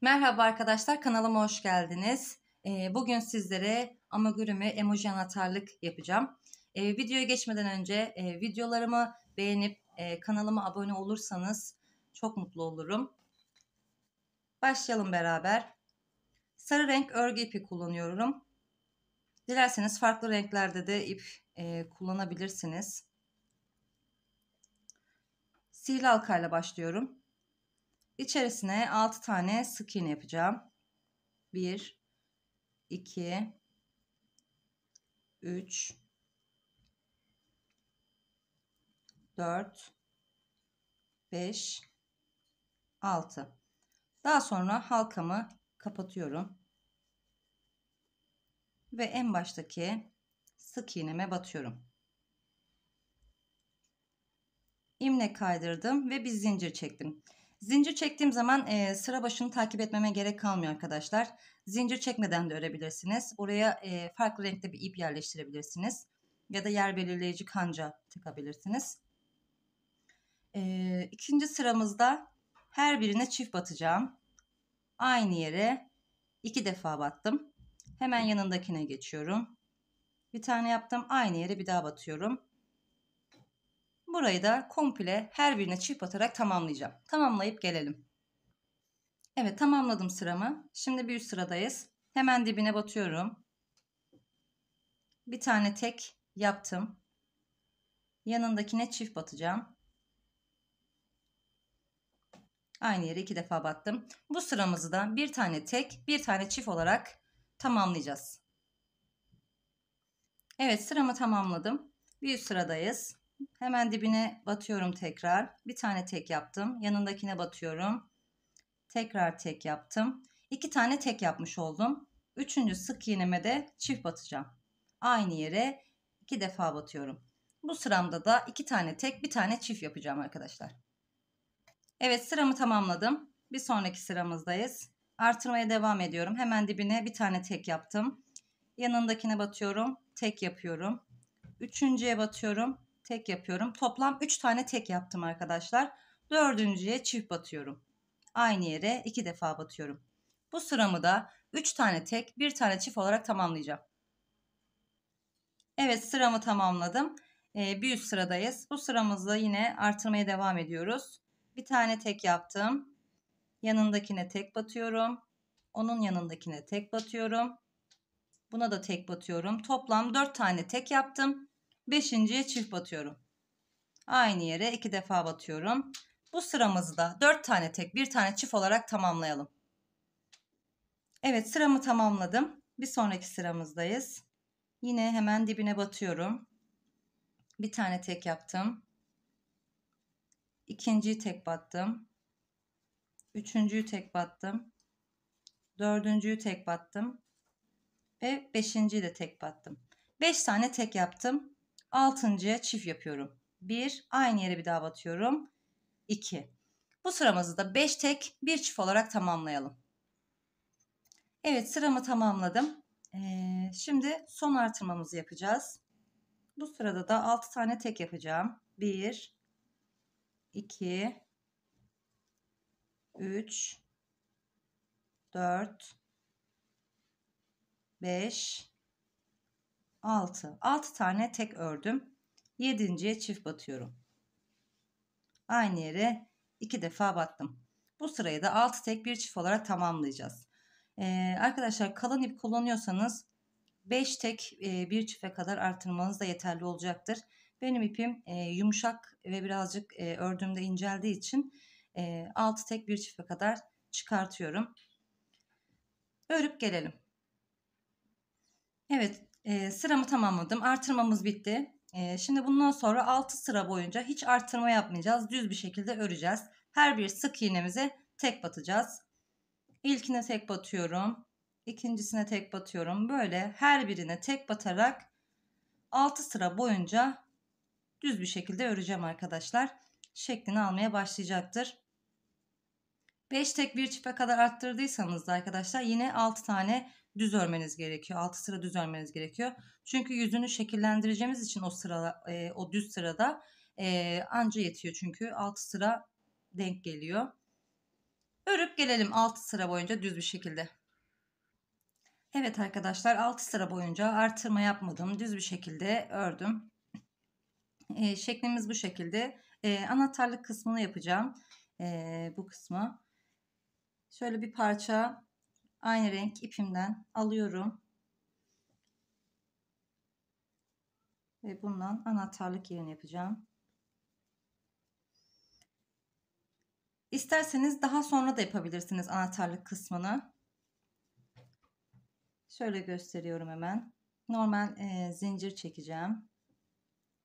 Merhaba arkadaşlar kanalıma hoş geldiniz. Ee, bugün sizlere amigurumi emoji anahtarlık yapacağım. Ee, videoya geçmeden önce e, videolarımı beğenip e, kanalıma abone olursanız çok mutlu olurum. Başlayalım beraber. Sarı renk örgü ipi kullanıyorum. Dilerseniz farklı renklerde de ip e, kullanabilirsiniz. Sihirli halkayla başlıyorum. İçerisine 6 tane sık iğne yapacağım. 1 2 3 4 5 6 Daha sonra halkamı kapatıyorum. Ve en baştaki sık iğneme batıyorum. İmle kaydırdım ve bir zincir çektim. Zincir çektiğim zaman e, sıra başını takip etmeme gerek kalmıyor arkadaşlar. Zincir çekmeden de örebilirsiniz. Oraya e, farklı renkte bir ip yerleştirebilirsiniz. Ya da yer belirleyici kanca tıkabilirsiniz. E, ikinci sıramızda her birine çift batacağım. Aynı yere iki defa battım. Hemen yanındakine geçiyorum. Bir tane yaptım. Aynı yere bir daha batıyorum. Burayı da komple her birine çift atarak tamamlayacağım. Tamamlayıp gelelim. Evet tamamladım sıramı. Şimdi bir üst sıradayız. Hemen dibine batıyorum. Bir tane tek yaptım. Yanındakine çift batacağım. Aynı yere iki defa battım. Bu sıramızı da bir tane tek, bir tane çift olarak tamamlayacağız. Evet sıramı tamamladım. Bir üst sıradayız. Hemen dibine batıyorum tekrar. Bir tane tek yaptım. Yanındakine batıyorum. Tekrar tek yaptım. İki tane tek yapmış oldum. Üçüncü sık iğneme de çift batacağım. Aynı yere iki defa batıyorum. Bu sıramda da iki tane tek bir tane çift yapacağım arkadaşlar. Evet sıramı tamamladım. Bir sonraki sıramızdayız. Artırmaya devam ediyorum. Hemen dibine bir tane tek yaptım. Yanındakine batıyorum. Tek yapıyorum. Üçüncüye batıyorum tek yapıyorum. Toplam 3 tane tek yaptım arkadaşlar. Dördüncüye çift batıyorum. Aynı yere 2 defa batıyorum. Bu sıramı da 3 tane tek, 1 tane çift olarak tamamlayacağım. Evet sıramı tamamladım. Ee, bir üst sıradayız. Bu sıramızda yine artırmaya devam ediyoruz. Bir tane tek yaptım. Yanındakine tek batıyorum. Onun yanındakine tek batıyorum. Buna da tek batıyorum. Toplam 4 tane tek yaptım. Beşinciye çift batıyorum. Aynı yere iki defa batıyorum. Bu sıramızı da dört tane tek bir tane çift olarak tamamlayalım. Evet sıramı tamamladım. Bir sonraki sıramızdayız. Yine hemen dibine batıyorum. Bir tane tek yaptım. İkinciyi tek battım. Üçüncüyü tek battım. Dördüncüyü tek battım. Ve beşinciyi de tek battım. Beş tane tek yaptım altıncıya çift yapıyorum. Bir aynı yere bir daha batıyorum. İki. Bu sıramızı da beş tek bir çift olarak tamamlayalım. Evet sıramı tamamladım. Ee, şimdi son artırmamızı yapacağız. Bu sırada da altı tane tek yapacağım. Bir, iki, üç, dört, beş. 6. 6 tane tek ördüm. 7.ye çift batıyorum. Aynı yere 2 defa battım. Bu sırayı da 6 tek bir çift olarak tamamlayacağız. Ee, arkadaşlar kalın ip kullanıyorsanız 5 tek e, 1 çife kadar artırmanız da yeterli olacaktır. Benim ipim e, yumuşak ve birazcık e, ördüğümde inceldiği için e, 6 tek bir çifte kadar çıkartıyorum. Örüp gelelim. Evet e, sıramı tamamladım. Artırmamız bitti. E, şimdi bundan sonra 6 sıra boyunca hiç artırma yapmayacağız. Düz bir şekilde öreceğiz. Her bir sık iğnemize tek batacağız. İlkine tek batıyorum. ikincisine tek batıyorum. Böyle her birine tek batarak 6 sıra boyunca düz bir şekilde öreceğim arkadaşlar. Şeklini almaya başlayacaktır. 5 tek bir çipe kadar arttırdıysanız da arkadaşlar yine 6 tane düz örmeniz gerekiyor. 6 sıra düz örmeniz gerekiyor. Çünkü yüzünü şekillendireceğimiz için o sıra e, o düz sırada e, anca yetiyor çünkü 6 sıra denk geliyor. Örüp gelelim 6 sıra boyunca düz bir şekilde. Evet arkadaşlar 6 sıra boyunca artırma yapmadım. Düz bir şekilde ördüm. E, şeklimiz bu şekilde. E, anahtarlık kısmını yapacağım. E, bu kısmı. Şöyle bir parça Aynı renk ipimden alıyorum. Ve bundan anahtarlık yerini yapacağım. İsterseniz daha sonra da yapabilirsiniz anahtarlık kısmını. Şöyle gösteriyorum hemen. Normal e, zincir çekeceğim.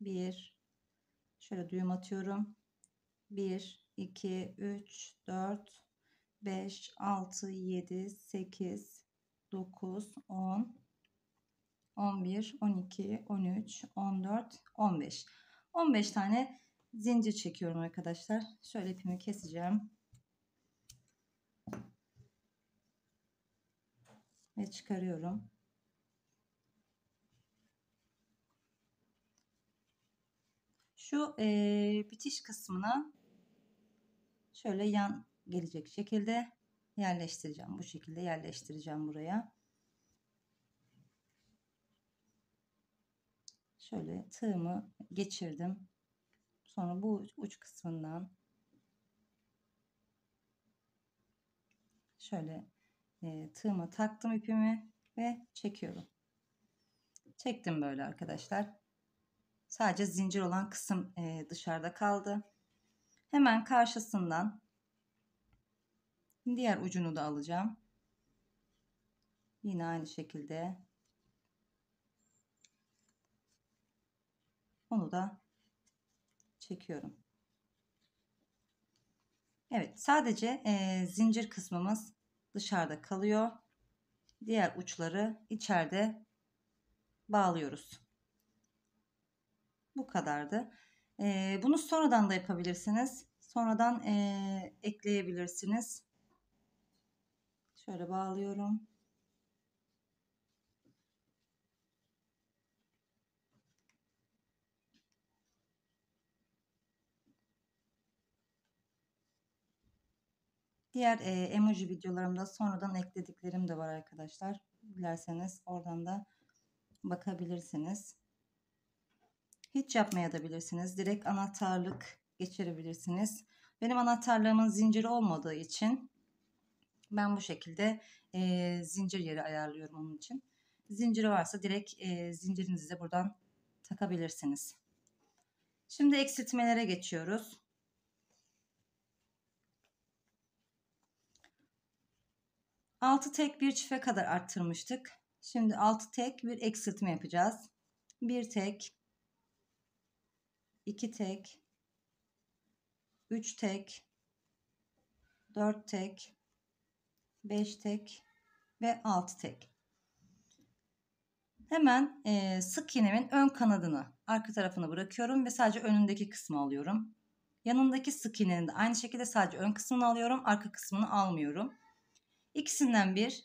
Bir, şöyle düğüm atıyorum. Bir, iki, üç, dört, 5, 6, 7, 8, 9, 10, 11, 12, 13, 14, 15. 15 tane zincir çekiyorum arkadaşlar. Şöyle ipimi keseceğim. Ve çıkarıyorum. Şu e, bitiş kısmına şöyle yan gelecek şekilde yerleştireceğim. Bu şekilde yerleştireceğim buraya. Şöyle tığımı geçirdim. Sonra bu uç kısmından şöyle e, tığıma taktım ipimi ve çekiyorum. Çektim böyle arkadaşlar. Sadece zincir olan kısım e, dışarıda kaldı. Hemen karşısından Diğer ucunu da alacağım. Yine aynı şekilde. Onu da çekiyorum. Evet sadece e, zincir kısmımız dışarıda kalıyor. Diğer uçları içeride bağlıyoruz. Bu kadardı. E, bunu sonradan da yapabilirsiniz. Sonradan e, ekleyebilirsiniz. Şöyle bağlıyorum. Diğer e, emoji videolarımda sonradan eklediklerim de var arkadaşlar. Dilerseniz oradan da bakabilirsiniz. Hiç yapmaya da bilirsiniz. Direkt anahtarlık geçirebilirsiniz. Benim anahtarlığımın zinciri olmadığı için ben bu şekilde e, zincir yeri ayarlıyorum onun için. Zinciri varsa direkt e, zincirinizi de buradan takabilirsiniz. Şimdi eksiltmelere geçiyoruz. Altı tek bir çife kadar arttırmıştık. Şimdi altı tek bir eksiltme yapacağız. Bir tek, iki tek, üç tek, dört tek, 5 tek ve 6 tek. Hemen e, sık iğnemin ön kanadını arka tarafını bırakıyorum ve sadece önündeki kısmı alıyorum. Yanındaki sık iğnenin de aynı şekilde sadece ön kısmını alıyorum arka kısmını almıyorum. İkisinden bir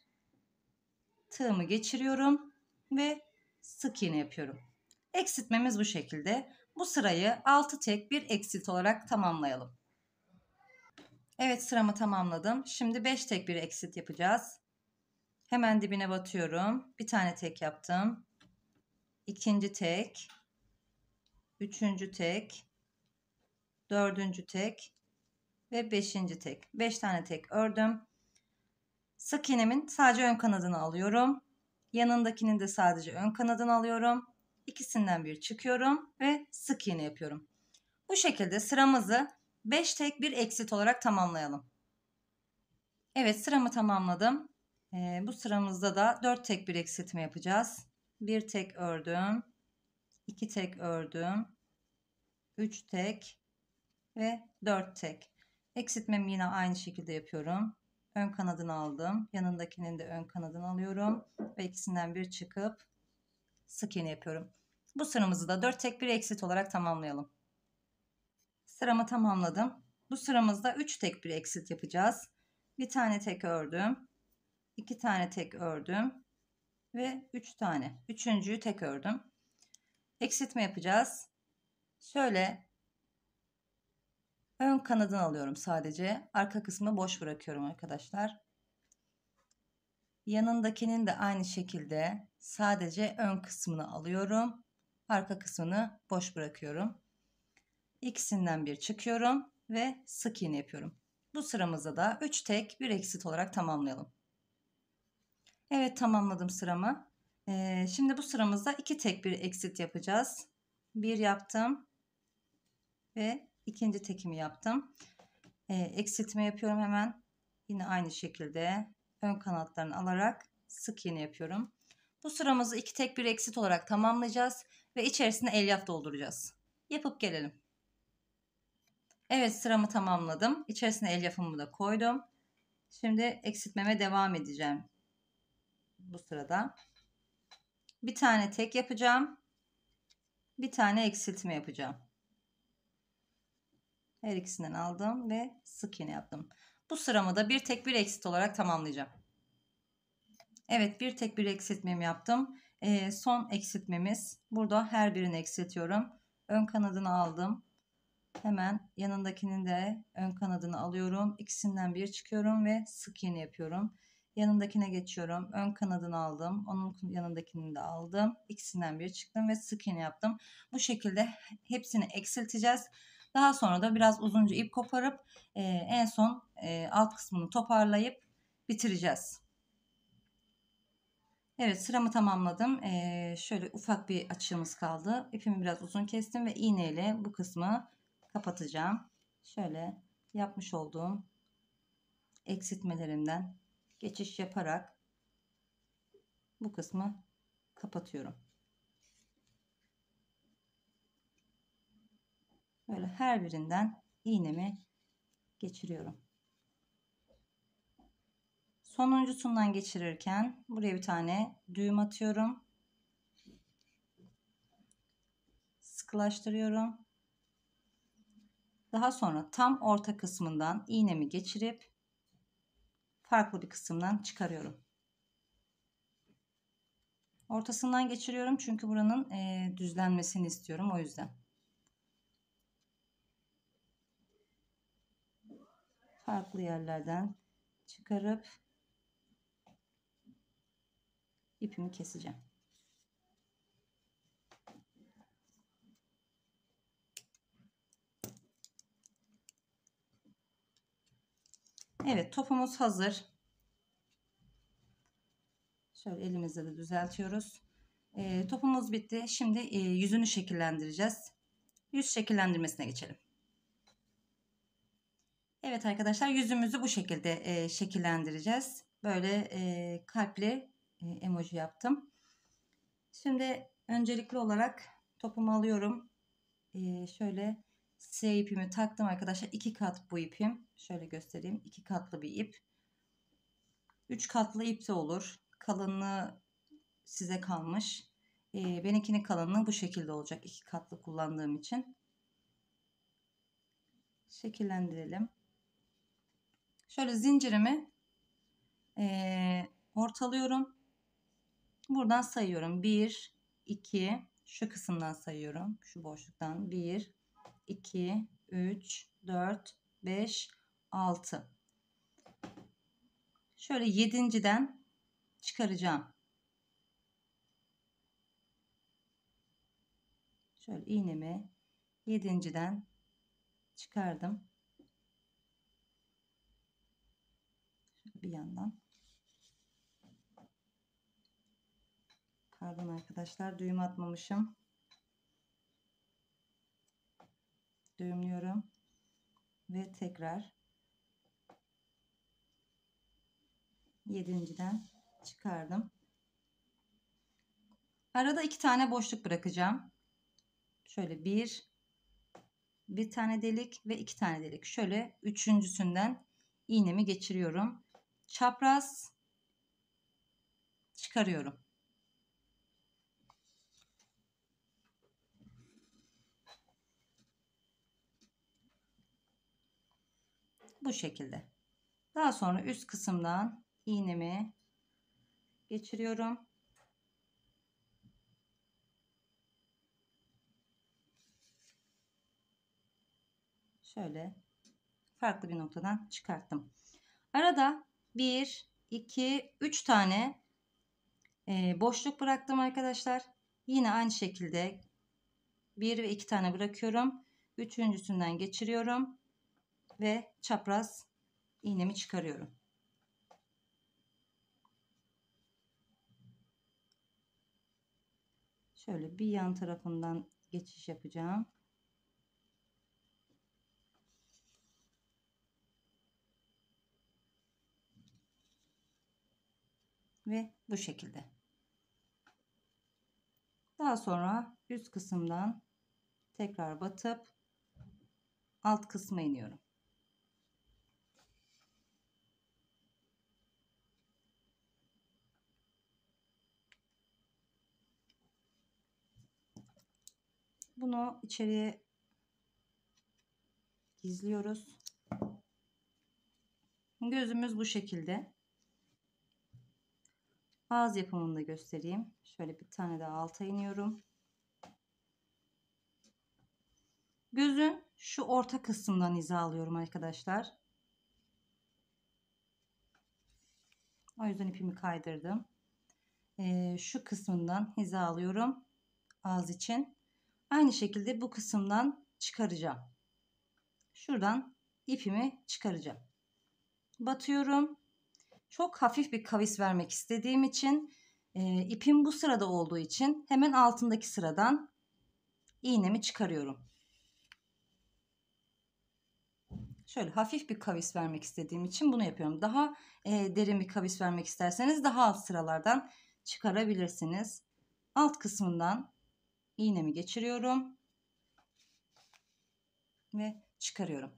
tığımı geçiriyorum ve sık iğne yapıyorum. Eksiltmemiz bu şekilde. Bu sırayı 6 tek bir eksilt olarak tamamlayalım. Evet sıramı tamamladım. Şimdi 5 tek bir exit yapacağız. Hemen dibine batıyorum. Bir tane tek yaptım. İkinci tek. Üçüncü tek. Dördüncü tek. Ve beşinci tek. Beş tane tek ördüm. Sık iğnemin sadece ön kanadını alıyorum. Yanındakinin de sadece ön kanadını alıyorum. İkisinden bir çıkıyorum ve sık iğne yapıyorum. Bu şekilde sıramızı 5 tek bir exit olarak tamamlayalım. Evet sıramı tamamladım. Ee, bu sıramızda da 4 tek bir eksiltme yapacağız. 1 tek ördüm. 2 tek ördüm. 3 tek ve 4 tek. Eksiltmemi yine aynı şekilde yapıyorum. Ön kanadını aldım. Yanındakinin de ön kanadını alıyorum. Ve ikisinden bir çıkıp sık iğne yapıyorum. Bu sıramızı da 4 tek bir exit olarak tamamlayalım. Sıramı tamamladım. Bu sıramızda 3 tek bir eksilt yapacağız. Bir tane tek ördüm. 2 tane tek ördüm. Ve 3 üç tane. Üçüncüyü tek ördüm. Eksiltme yapacağız. Şöyle ön kanadını alıyorum sadece. Arka kısmı boş bırakıyorum arkadaşlar. Yanındakinin de aynı şekilde sadece ön kısmını alıyorum. Arka kısmını boş bırakıyorum ikisinden bir çıkıyorum ve sık iğne yapıyorum. Bu sıramızda da 3 tek bir eksit olarak tamamlayalım. Evet tamamladım sıramı. Ee, şimdi bu sıramızda 2 tek bir eksit yapacağız. 1 yaptım ve ikinci tekimi yaptım. Ee, eksiltme yapıyorum hemen. Yine aynı şekilde ön kanatlarını alarak sık iğne yapıyorum. Bu sıramızı 2 tek bir eksit olarak tamamlayacağız ve içerisine elyaf dolduracağız. Yapıp gelelim. Evet sıramı tamamladım. İçerisine elyafımı da koydum. Şimdi eksiltmeme devam edeceğim. Bu sırada. Bir tane tek yapacağım. Bir tane eksiltme yapacağım. Her ikisinden aldım ve sık iğne yaptım. Bu sıramı da bir tek bir eksit olarak tamamlayacağım. Evet bir tek bir eksiltmemi yaptım. Ee, son eksiltmemiz. Burada her birini eksiltiyorum. Ön kanadını aldım. Hemen yanındakinin de ön kanadını alıyorum. İkisinden bir çıkıyorum ve sık iğne yapıyorum. Yanındakine geçiyorum. Ön kanadını aldım. Onun yanındakini de aldım. İkisinden bir çıktım ve sık iğne yaptım. Bu şekilde hepsini eksilteceğiz. Daha sonra da biraz uzunca ip koparıp e, en son e, alt kısmını toparlayıp bitireceğiz. Evet sıramı tamamladım. Ee, şöyle ufak bir açığımız kaldı. İpimi biraz uzun kestim ve iğneyle bu kısmı kapatacağım. Şöyle yapmış olduğum eksiltmelerimden geçiş yaparak bu kısmı kapatıyorum. Böyle her birinden iğnemi geçiriyorum. Sonuncusundan geçirirken buraya bir tane düğüm atıyorum. Sıkılaştırıyorum. Daha sonra tam orta kısmından iğnemi geçirip farklı bir kısımdan çıkarıyorum. Ortasından geçiriyorum çünkü buranın e, düzlenmesini istiyorum o yüzden. Farklı yerlerden çıkarıp ipimi keseceğim. Evet topumuz hazır. Şöyle elimizle de düzeltiyoruz. E, topumuz bitti. Şimdi e, yüzünü şekillendireceğiz. Yüz şekillendirmesine geçelim. Evet arkadaşlar yüzümüzü bu şekilde e, şekillendireceğiz. Böyle e, kalpli e, emoji yaptım. Şimdi öncelikli olarak topumu alıyorum. E, şöyle S ipimi taktım arkadaşlar. 2 kat bu ipim. Şöyle göstereyim. 2 katlı bir ip. üç katlı ip de olur. Kalınlığı size kalmış. Ee, benimkinin kalınlığı bu şekilde olacak. 2 katlı kullandığım için. Şekillendirelim. Şöyle zincirimi e, ortalıyorum. Buradan sayıyorum. bir, iki. şu kısımdan sayıyorum. Şu boşluktan bir. 2, 3, 4, 5, 6. Şöyle yedinciden çıkaracağım. Şöyle iğnemi yedinciden çıkardım. bir yandan. Pardon arkadaşlar düğüm atmamışım. düğümlüyorum ve tekrar yedinciden çıkardım. Arada iki tane boşluk bırakacağım. Şöyle bir, bir tane delik ve iki tane delik. Şöyle üçüncüsünden iğnemi geçiriyorum. Çapraz çıkarıyorum. bu şekilde. Daha sonra üst kısımdan iğnemi geçiriyorum. Şöyle farklı bir noktadan çıkarttım. Arada 1, 2, 3 tane e, boşluk bıraktım arkadaşlar. Yine aynı şekilde 1 ve 2 tane bırakıyorum. Üçüncüsünden geçiriyorum ve çapraz iğnemi çıkarıyorum. Şöyle bir yan tarafından geçiş yapacağım. Ve bu şekilde. Daha sonra üst kısımdan tekrar batıp alt kısma iniyorum. Bunu içeriye gizliyoruz. Gözümüz bu şekilde. Ağız yapımını da göstereyim. Şöyle bir tane daha alta iniyorum. Gözün şu orta kısmından hizalıyorum arkadaşlar. O yüzden ipimi kaydırdım. Ee, şu kısmından hizalıyorum ağız için. Aynı şekilde bu kısımdan çıkaracağım. Şuradan ipimi çıkaracağım. Batıyorum. Çok hafif bir kavis vermek istediğim için e, ipim bu sırada olduğu için hemen altındaki sıradan iğnemi çıkarıyorum. Şöyle hafif bir kavis vermek istediğim için bunu yapıyorum. Daha e, derin bir kavis vermek isterseniz daha alt sıralardan çıkarabilirsiniz. Alt kısmından iğnemi geçiriyorum ve çıkarıyorum.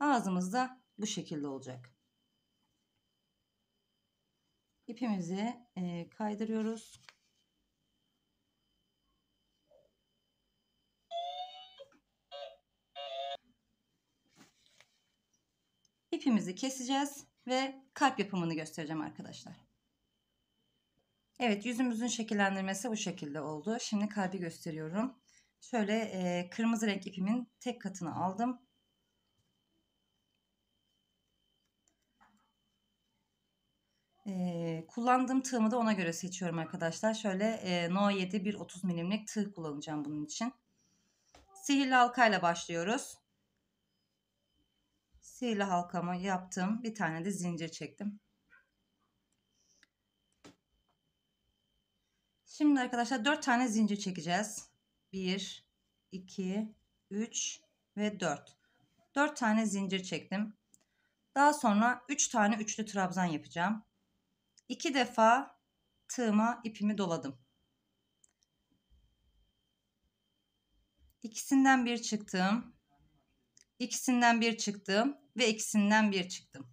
Ağzımız da bu şekilde olacak. İpimizi e, kaydırıyoruz. İpimizi keseceğiz ve kalp yapımını göstereceğim arkadaşlar. Evet yüzümüzün şekillendirmesi bu şekilde oldu. Şimdi kalbi gösteriyorum. Şöyle e, kırmızı renk ipimin tek katını aldım. E, kullandığım tığımı da ona göre seçiyorum arkadaşlar. Şöyle e, No 7 1.30 milimlik tığ kullanacağım bunun için. Sihirli halkayla başlıyoruz. Sihirli halkamı yaptım. Bir tane de zincir çektim. Şimdi arkadaşlar 4 tane zincir çekeceğiz. 1, 2, 3 ve 4. 4 tane zincir çektim. Daha sonra 3 tane üçlü trabzan yapacağım. 2 defa tığıma ipimi doladım. İkisinden bir çıktım. İkisinden bir çıktım ve ikisinden bir çıktım.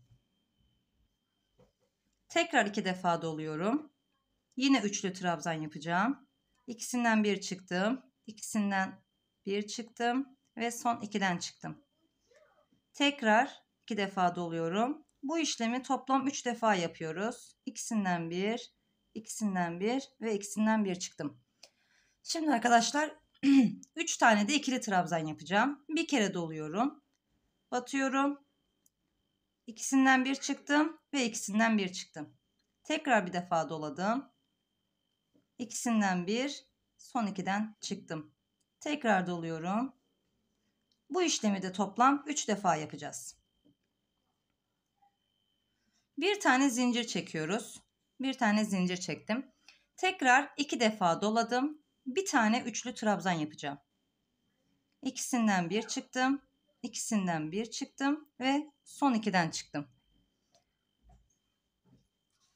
Tekrar iki defa doluyorum. Yine üçlü trabzan yapacağım. İkisinden bir çıktım. ikisinden bir çıktım. Ve son ikiden çıktım. Tekrar iki defa doluyorum. Bu işlemi toplam üç defa yapıyoruz. İkisinden bir, ikisinden bir ve ikisinden bir çıktım. Şimdi arkadaşlar üç tane de ikili trabzan yapacağım. Bir kere doluyorum. Batıyorum. İkisinden bir çıktım ve ikisinden bir çıktım. Tekrar bir defa doladım. İkisinden bir, son ikiden çıktım. Tekrar doluyorum. Bu işlemi de toplam 3 defa yapacağız. Bir tane zincir çekiyoruz. Bir tane zincir çektim. Tekrar 2 defa doladım. Bir tane üçlü trabzan yapacağım. İkisinden bir çıktım. İkisinden bir çıktım ve son ikiden çıktım.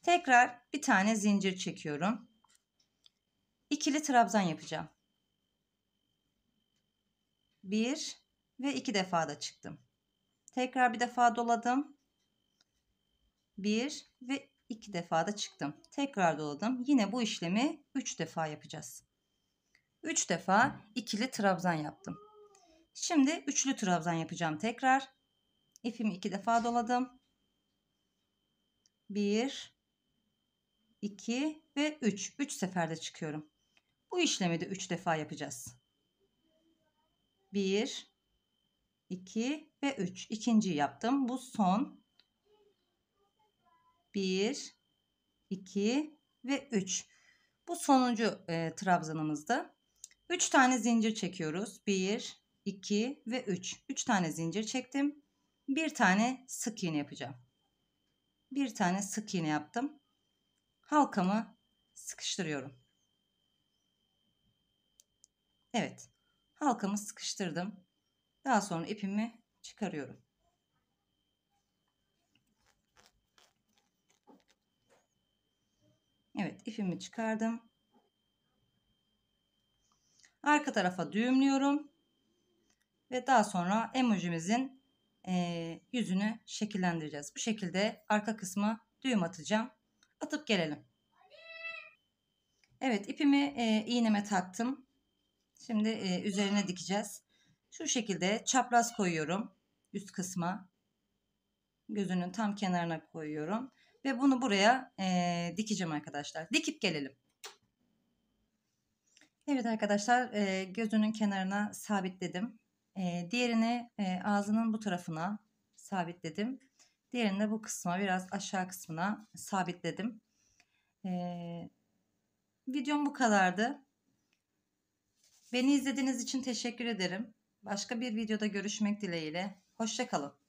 Tekrar bir tane zincir çekiyorum ikili trabzan yapacağım. 1 ve 2 defa da çıktım. Tekrar bir defa doladım. 1 ve 2 defa da çıktım. Tekrar doladım. Yine bu işlemi 3 defa yapacağız. 3 defa ikili trabzan yaptım. Şimdi üçlü trabzan yapacağım tekrar. İpimi 2 defa doladım. 1 2 ve 3. 3 seferde çıkıyorum. Bu işlemi de 3 defa yapacağız. 1 2 ve 3. İkinciyi yaptım. Bu son. 1 2 ve 3. Bu sonuncu e, trabzanımızda 3 tane zincir çekiyoruz. 1 2 ve 3. 3 tane zincir çektim. Bir tane sık iğne yapacağım. Bir tane sık iğne yaptım. Halkamı sıkıştırıyorum. Evet. Halkamı sıkıştırdım. Daha sonra ipimi çıkarıyorum. Evet ipimi çıkardım. Arka tarafa düğümlüyorum. Ve daha sonra emojimizin e, yüzünü şekillendireceğiz. Bu şekilde arka kısmı düğüm atacağım. Atıp gelelim. Evet ipimi e, iğneme taktım. Şimdi e, üzerine dikeceğiz. Şu şekilde çapraz koyuyorum üst kısma. Gözünün tam kenarına koyuyorum. Ve bunu buraya e, dikeceğim arkadaşlar. Dikip gelelim. Evet arkadaşlar e, gözünün kenarına sabitledim. E, diğerini e, ağzının bu tarafına sabitledim. Diğerini de bu kısma biraz aşağı kısmına sabitledim. E, videom bu kadardı. Beni izlediğiniz için teşekkür ederim. Başka bir videoda görüşmek dileğiyle. Hoşçakalın.